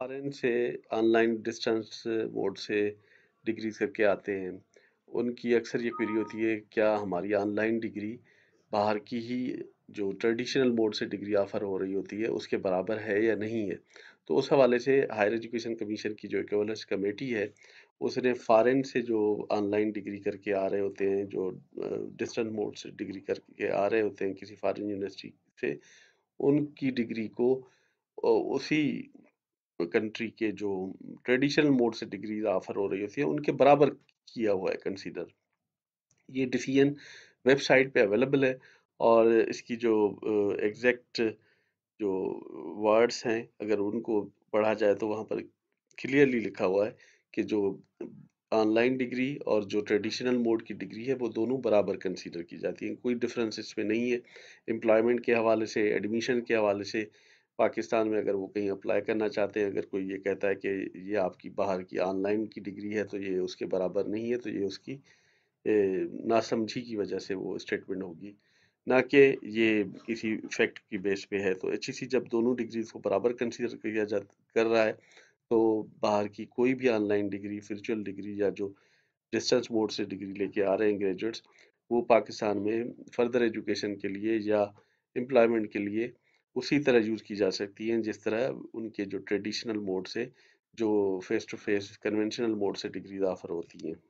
foreign से online distance mode से degrees करके आते हैं उनकी अक्सर ये क्वेरी होती है क्या हमारी ऑनलाइन डिग्री बाहर की ही जो ट्रेडिशनल मोड से डिग्री ऑफ़र हो रही होती है उसके बराबर है या नहीं है तो उस हवाले से हायर एजुकेशन कमीशन की जो इक्वलेंस कमेटी है उसने फॉरेन से जो ऑनलाइन डिग्री करके आ रहे होते हैं जो डिस्टेंस मोड से डिग्री करके आ रहे होते हैं किसी फॉरेन यूनिवर्सिटी से उनकी डिग्री को उसी कंट्री के जो ट्रेडिशनल मोड से डिग्रीज ऑफर हो रही होती है उनके बराबर किया हुआ है कंसीडर ये डिसीजन वेबसाइट पे अवेलेबल है और इसकी जो एग्जैक्ट जो वर्ड्स हैं अगर उनको पढ़ा जाए तो वहाँ पर क्लियरली लिखा हुआ है कि जो ऑनलाइन डिग्री और जो ट्रेडिशनल मोड की डिग्री है वो दोनों बराबर कंसीडर की जाती है कोई डिफरेंस इसमें नहीं है एम्प्लॉयमेंट के हवाले से एडमिशन के हवाले से पाकिस्तान में अगर वो कहीं अप्लाई करना चाहते हैं अगर कोई ये कहता है कि ये आपकी बाहर की ऑनलाइन की डिग्री है तो ये उसके बराबर नहीं है तो ये उसकी नासमझी की वजह से वो स्टेटमेंट होगी ना कि ये किसी फैक्ट की बेस पे है तो एच e जब दोनों डिग्री को बराबर कंसिडर किया जा कर रहा है तो बाहर की कोई भी ऑनलाइन डिग्री वर्चुअल डिग्री या जो डिस्टेंस मोड से डिग्री लेके आ रहे हैं ग्रेजुएट्स वो पाकिस्तान में फर्दर एजुकेशन के लिए या एम्प्लॉयमेंट के लिए उसी तरह यूज़ की जा सकती हैं जिस तरह उनके जो ट्रेडिशनल मोड से जो face to face conventional mode से डिग्रीज ऑफ़र होती हैं